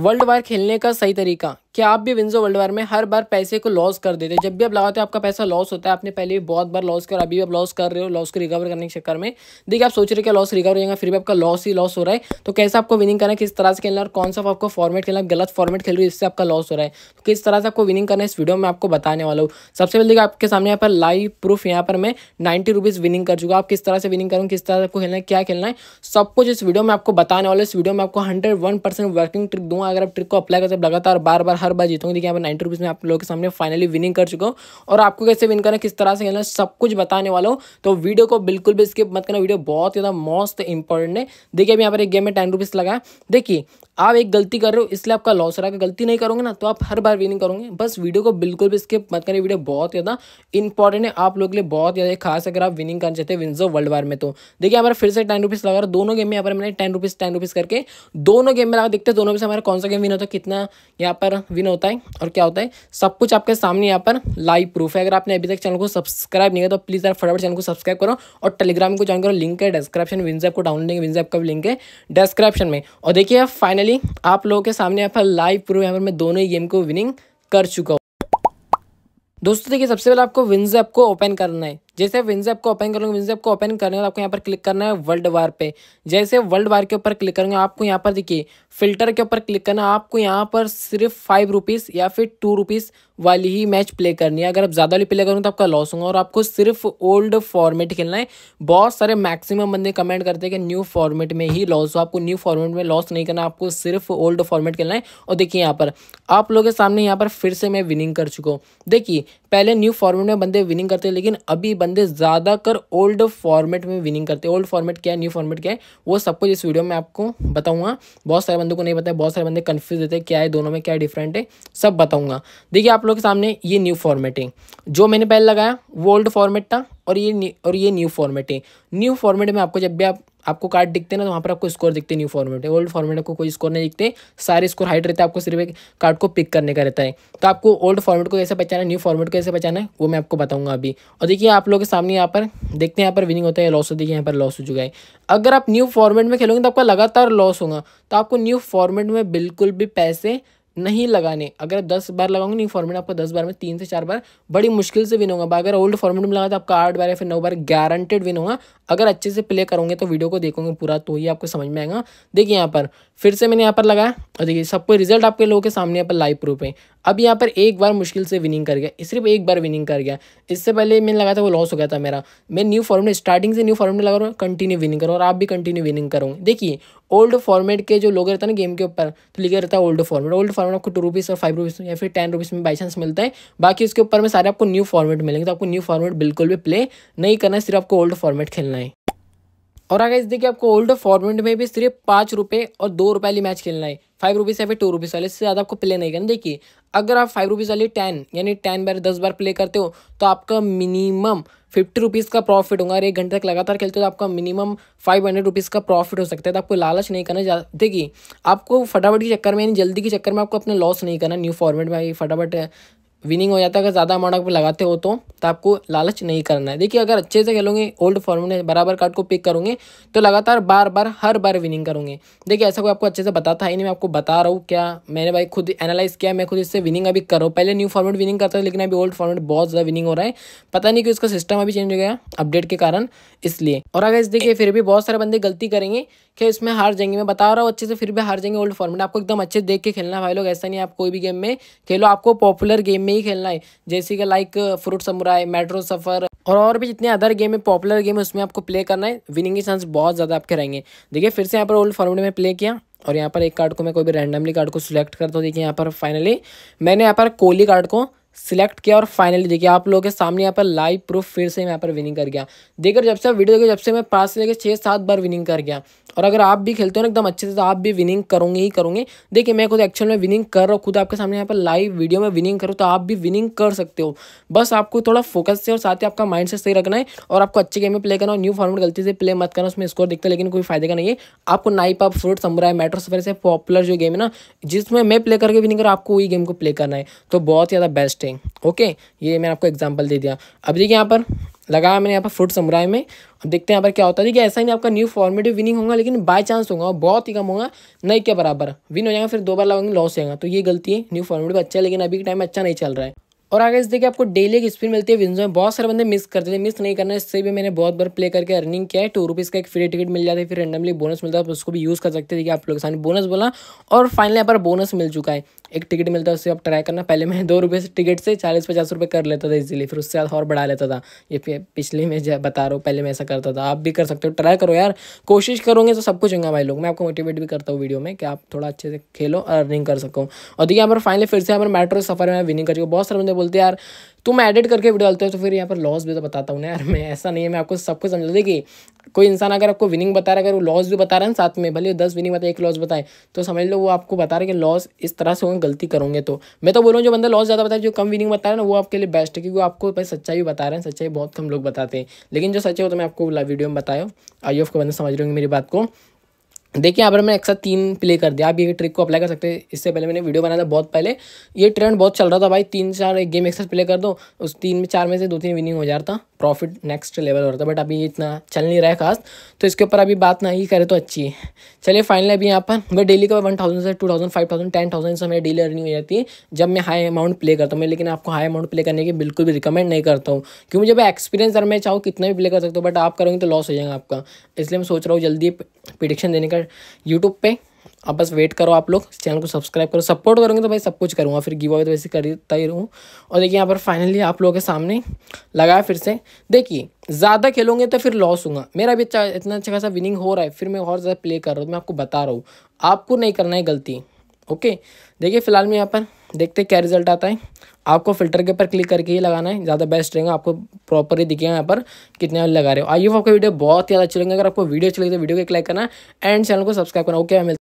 world war खेलने का सही तरीका कि आप भी विंजो वर्ल्ड वार में हर बार पैसे को लॉस कर देते हैं जब भी आप लगाते हैं आपका पैसा लॉस होता है आपने पहले भी बहुत बार लॉस कर अभी भी आप लॉस कर रहे हो लॉस को रिकवर करने के चक्कर में देखिए आप सोच रहे हो लॉस रिकवर हो जाएगा फिर भी आपका लॉस ही लॉस हो रहा है तो कैसे आपको विनिंग करना है किस तरह से खेलना और कौन सा आपको फॉर्मेट खेलना गलत फॉर्मेट खेल रही है इससे आपका लॉस हो रहा है तो किस तरह से आपको विनिंग करना है इस वीडियो में आपको बताने वाला हूँ सबसे पहले देखिए आपके सामने यहाँ पर लाइव प्रूफ यहाँ पर मैं नाइन्टी रुपीज़ विनिंग कर चुका आप किस तरह से विनिंग करूँ किस तरह से आपको खेलना है क्या खेलना है सब कुछ इस वीडियो में आपको बताने वाला इस वीडियो में आपको हंड्रेड वर्किंग ट्रिक दूँगा अगर आप ट्रिक को अप्लाई करते लगातार बार बार हर बार जीतूंगी देखिए यहाँ पर नाइन्टी रुपीज़ में आप लोगों के सामने फाइनली विनिंग कर चुका हूँ और आपको कैसे विन करना किस तरह से खेलना सब कुछ बताने वाला हूँ तो वीडियो को बिल्कुल भी स्किप मत करना वीडियो बहुत ज़्यादा मोस्ट इंपॉर्टेंट है देखिए अभी यहाँ पर एक गेम में टेन रुपीज़ लगा देखिए आप एक गलती कर रहे हो इसलिए आपका लॉस रहा है गलती नहीं करोगे ना तो आप हर बार विनिंग करोगे बस वीडियो को बिल्कुल भी स्किप मत करें वीडियो बहुत ज़्यादा इंपॉर्टेंट है आप लोग के लिए बहुत ज़्यादा खास अगर आप विनिंग करना चाहते हैं विन्स वर्ल्ड वार में तो देखिए पर फिर से टेन रुपीज़ लगा रहा दोनों गेम में यहाँ पर मैंने टेन रुपीज़ टेन रुपीज़ करके दोनों गेम में लगा देखते हैं दोनों में से हमारा कौन सा गेम विन होता है कितना यहाँ पर विन होता है और क्या होता है सब कुछ आपके सामने यहाँ पर लाइव प्रूफ है अगर आपने अभी तक चैनल को सब्सक्राइब नहीं किया तो प्लीज़ आप फटाफट चैनल को सब्सक्राइब करो और टेलीग्राम को ज्वाइन करो लिंक है डिस्क्रिप्शन विन्स ऐप को डाउनलोड विन्स ऐप का लिंक है डिस्क्रिप्शन में और देखिए फाइनल फाइनली आप लोगों के सामने यहाँ पर लाइव प्रो पर में दोनों ही गेम को विनिंग कर चुका हूँ दोस्तों देखिए सबसे पहले आपको विंजअप को ओपन करना है जैसे विंजैप को ओपन करूँगा विंजैप को ओपन करने आपको यहाँ पर क्लिक करना है वर्ल्ड वार पे जैसे वर्ल्ड वार के ऊपर क्लिक करूँगा आपको यहाँ पर देखिए फिल्टर के ऊपर क्लिक करना आपको यहाँ पर सिर्फ फाइव रुपीज़ या फिर टू रुपीज़ वाली ही मैच प्ले करनी है अगर आप ज़्यादा वाली प्ले करूँ तो आपका लॉस होगा और आपको सिर्फ ओल्ड फॉर्मेट खेलना है बहुत सारे मैक्सिमम बंदे कमेंट करते हैं कि न्यू फॉर्मेट में ही लॉस हो आपको न्यू फॉर्मेट में लॉस नहीं करना आपको सिर्फ ओल्ड फॉर्मेट खेलना है और देखिए यहाँ पर आप लोगों के सामने यहाँ पर फिर से मैं विनिंग कर चुका हूँ देखिए पहले न्यू फॉर्मेट में बंदे विनिंग करते हैं लेकिन अभी बंदे ज़्यादा कर ओल्ड फॉर्मेट में विनिंग करते हैं ओल्ड फॉर्मेट क्या है न्यू फॉर्मेट क्या है वो सब कुछ इस वीडियो में आपको बताऊंगा बहुत सारे बंदों को नहीं पता है बहुत सारे बंदे कन्फ्यूज रहते हैं क्या है दोनों में क्या डिफरेंट है सब बताऊँगा देखिए आप लोग के सामने ये न्यू फॉर्मेट है जो मैंने पहले लगाया वो ओल्ड फॉर्मेट था और ये और ये न्यू फॉर्मेट है न्यू फॉर्मेट में आपको जब भी आप आपको कार्ड दिखते हैं ना तो वहाँ पर आपको स्कोर दिखते हैं न्यू फॉर्मेट है ओल्ड फॉर्मेट आपको कोई स्कोर नहीं दिखते सारे स्कोर हाइट रहते हैं आपको सिर्फ एक कार्ड को पिक करने का रहता है तो आपको ओल्ड फॉर्मेट को कैसे बचाना है न्यू फॉर्मेट को कैसे बचाना है वो मैं आपको बताऊंगा अभी और देखिए आप लोगों के सामने यहाँ पर देखते हैं यहाँ पर विनिंग होता है लॉस हो देखिए यहाँ पर लॉस हो चुका है अगर आप न्यू फॉर्मेट में खेलोगे तो आपका लगातार लॉस होगा तो आपको न्यू फॉर्मेट में बिल्कुल भी पैसे नहीं लगाने अगर दस बार लगाओगे नहीं फॉर्मेट आपको दस बार में तीन से चार बार बड़ी मुश्किल से विन होगा अगर ओल्ड फॉर्मेट में लगा तो आपका आठ बार या फिर नौ बार गारंटेड विन होगा अगर अच्छे से प्ले करोगे तो वीडियो को देखोगे पूरा तो ही आपको समझ में आएगा देखिए यहाँ पर फिर से मैंने यहाँ पर लगाया और देखिए सबको रिजल्ट आपके लोगों के सामने यहाँ पर लाइव प्रूफ है अब यहाँ पर एक बार मुश्किल से विनिंग कर गया सिर्फ एक बार विनिंग कर गया इससे पहले मैंने लगा था वो लॉस हो गया था मेरा मैं न्यू फॉर्मेट स्टार्टिंग से न्यू फॉर्मेट लगा रहा हूँ कंटिन्यू विनिंग करूँ और आप भी कंटिन्यू विनिंग करूँ देखिए ओल्ड फॉर्मेट के जो लोग रहता ना गेम के ऊपर तो लिखे रहता है ओल्ड फॉर्मेट ओल्ड फॉर्मेट आपको टू रुपीज़ और फाइव रुपीज़ या फिर टेन रुपीज़ में बाई चांस मिलता है बाकी उसके ऊपर में सारे आपको न्यू फॉर्मेट मिलेंगे तो आपको न्यू फॉर्मेट बिल्कुल भी प्ले नहीं करना है सिर्फ आपको ओल्ड फॉर्मेट खेलना है और अगर देखिए आपको ओल्ड फॉर्मेट में भी सिर्फ पाँच रुपये और दो रुपये वाली मैच खेलना है फाइव रुपीज़ या फिर टू रुपीज़ वाले इससे ज़्यादा आपको प्ले नहीं करना देखिए अगर आप फाइव रुपीज़ वाली टेन यानी टेन बार दस बार प्ले करते हो तो आपका मिनिमम फिफ्टी रुपीज़ का प्रॉफिट होगा अगर एक घंटे तक लगातार खेलते हो तो आपका मिनिमम फाइव हंड्रेड रुपीज़ का प्रॉफिट हो सकता है तो आपको लालच नहीं करना देखिए आपको फटाफट के चक्कर में यानी जल्दी के चक्कर में आपको अपना लॉस नहीं करना न्यू फॉर्मेट में फटाफट विनिंग हो जाता है अगर ज़्यादा अमाउंट आप लगाते हो तो तो आपको लालच नहीं करना है देखिए अगर अच्छे से खेलोगे ओल्ड फॉर्मूले बराबर कार्ड को पिक करोगे तो लगातार बार बार हर बार विनिंग करोगे देखिए ऐसा कोई आपको अच्छे से बताता ही नहीं मैं आपको बता रहा हूँ क्या मैंने भाई खुद एनालाइज़ किया मैं खुद इससे विनिंग अभी कर रहा हूँ पहले न्यू फॉर्मेट विनिंग करता था लेकिन अभी ओल्ड फॉर्मेट बहुत ज़्यादा विनिंग हो रहा है पता नहीं कि उसका सिस्टम अभी चेंज हो गया अपडेट के कारण इसलिए और अगर देखिए फिर भी बहुत सारे बंदे गलती करेंगे कि इसमें हार जाएंगे मैं बता रहा हूँ अच्छे से फिर भी हार जाएंगे ओल्ड फॉर्मेट आपको एकदम अच्छे देख के खेलना भाई लोग ऐसा नहीं आप कोई भी गेम में खेलो आपको पॉपुलर गेम में नहीं खेलना है जैसे कि लाइक फ्रूट समुराई मेट्रो सफ़र और और भी जितने अदर गेम है पॉपुलर गेम है उसमें आपको प्ले करना है विनिंग के चांस बहुत ज़्यादा आपके रहेंगे देखिए फिर से यहाँ पर ओल्ड फॉर्मेट में प्ले किया और यहाँ पर एक कार्ड को मैं कोई भी रैंडमली कार्ड को सिलेक्ट करता हूँ देखिए यहाँ पर फाइनली मैंने यहाँ पर कोहली कार्ड को सिलेक्ट किया और फाइनली देखिए आप लोगों के सामने यहाँ पर लाइव प्रूफ फिर से यहाँ पर विनिंग कर गया देखकर जब से वीडियो देखिए जब से मैं पाँच से लेकर छः सात बार विनिंग कर गया और अगर आप भी खेलते हो ना एकदम अच्छे से तो आप भी विनिंग करोगे ही करोगे देखिए मैं खुद एक्चुअल में विनिंग कर रहा हूँ खुद आपके सामने यहाँ पर लाइव वीडियो में विनिंग करूँ तो आप भी विनिंग कर सकते हो बस आपको थोड़ा फोकस से और साथ ही आपका माइंड से सही रखना है और आपको अच्छे गेम में प्ले करना और न्यू फॉर्मेट गलती से प्ले मत करना उसमें स्कोर देखते लेकिन कोई फायदे का नहीं है आपको नाइप आप फ्रूट समुराय मेट्रो सफर से पॉपुलर जो गेम है ना जिसमें मैं प्ले करके विनिंग करूँ आपको वही गेम को प्ले करना है तो बहुत ज़्यादा बेस्ट इंटरेस्टिंग ओके ये मैंने आपको एग्जाम्पल दे दिया अब देखिए यहाँ पर लगाया मैंने यहाँ पर फ्रूट समुराय में अब देखते हैं यहाँ पर क्या होता है देखिए ऐसा ही नहीं आपका न्यू फॉर्मेटिव विनिंग होगा लेकिन बाय चांस होगा और बहुत ही कम होगा नहीं के बराबर विन हो जाएगा फिर दो बार लगाएंगे लॉस होगा तो ये गलती है न्यू फॉर्मेटिव अच्छा है लेकिन अभी के टाइम अच्छा नहीं चल रहा है और आगे इस देखिए आपको डेली एक स्पिन मिलती है विंजो में बहुत सारे बंदे मिस करते थे मिस नहीं करना इससे भी मैंने बहुत बार प्ले करके अर्निंग किया है टू रुपीज़ का एक फ्री टिकट मिल जाता है फिर रेंडमली बोनस मिलता है उसको भी यूज़ कर सकते थे कि आप लोग सामने बोनस बोला और फाइनली यहाँ पर बोनस मिल चुका है एक टिकट मिलता है उससे आप ट्राई करना पहले मैं दो रुपये से टिकट से चालीस पचास रुपये कर लेता था इजीली फिर उससे और बढ़ा लेता था ये पिछले में बता रहा हूँ पहले मैं ऐसा करता था आप भी कर सकते हो ट्राई करो यार कोशिश करोगे तो सब कुछ होंगे भाई लोग मैं आपको मोटिवेट भी करता हूँ वीडियो में कि आप थोड़ा अच्छे से खेलो अर्निंग कर सको और देखिए यहाँ पर फाइनली फिर से यहाँ पर मेट्रो सफर में विनिंग कर चुके बहुत सारे बंदे बोलते यार तुम एडिट करके वीडियो डालते हो तो फिर यहाँ पर लॉस भी तो बताता हूँ यार मैं ऐसा नहीं है मैं आपको सबको समझा दें कि कोई इंसान अगर आपको विनिंग बता रहा है अगर वो लॉस भी बता रहा है साथ में भले दस विनिंग बताए एक लॉस बताए तो समझ लो वो आपको बता रहे कि लॉस इस तरह से होंगे गलती करोगे तो मैं तो बोल रहा हूँ जो बंदा लॉस ज़्यादा बताए जो कम विनिंग बता रहा है ना वो आपके लिए बेस्ट है क्योंकि आपको भाई सच्चाई भी बता रहे हैं सच्चाई बहुत कम लोग बताते हैं लेकिन जो सच्चे हो तो मैं आपको वीडियो में बताया आई होप को बंदा समझ रही होंगे मेरी बात को देखिए यहाँ पर मैंने एक साथ तीन प्ले कर दिया आप ये ट्रिक को अप्लाई कर सकते हैं इससे पहले मैंने वीडियो बनाया था बहुत पहले ये ट्रेंड बहुत चल रहा था भाई तीन चार एक गेम एक साथ प्ले कर दो उस तीन में चार में से दो तीन विनिंग हो जा रहा था प्रॉफिट नेक्स्ट लेवल हो रहा था बट अभी इतना चल नहीं रहा है खास तो इसके ऊपर अभी बात ना ही करें तो अच्छी है चलिए फाइनली अभी यहाँ पर मैं डेली का वन थाउजेंड से two thousand five thousand ten thousand से मेरी डेली अर्निंग हो जाती है जब मैं हाई अमाउंट प्ले करता हूँ मैं लेकिन आपको हाई अमाउंट प्ले करने की बिल्कुल भी रिकमेंड नहीं करता हूँ क्योंकि मुझे एक्सपीरियंस अगर मैं चाहूँ कितना भी प्ले कर सकता हूँ बट आप करोगे तो लॉस हो जाएगा आपका इसलिए मैं सोच रहा हूँ जल्दी प्रिडिक्शन देने का है यूट्यूब पे अब बस वेट करो आप लोग चैनल को सब्सक्राइब करो सपोर्ट करोगे तो भाई सब कुछ करूँगा फिर गिव अवे तो वैसे करता ही रहूँ और देखिए यहाँ पर फाइनली आप लोगों के सामने लगाया फिर से देखिए ज़्यादा खेलोगे तो फिर लॉस होगा मेरा भी अच्छा इतना अच्छा खासा विनिंग हो रहा है फिर मैं और ज़्यादा प्ले कर रहा हूँ तो मैं आपको बता रहा हूँ आपको नहीं करना है गलती ओके देखिए फिलहाल मैं यहाँ पर देखते हैं क्या रिजल्ट आता है आपको फिल्टर के ऊपर क्लिक करके ही लगाना है ज़्यादा बेस्ट रहेगा आपको प्रॉपर ही दिखेगा यहाँ पर कितने लगा रहे हो आई होप आपको वीडियो बहुत ही ज़्यादा अच्छी लगेगा अगर आपको वीडियो अच्छी लगी तो वीडियो को क्लिक करना एंड चैनल को सब्सक्राइब करना ओके मिलता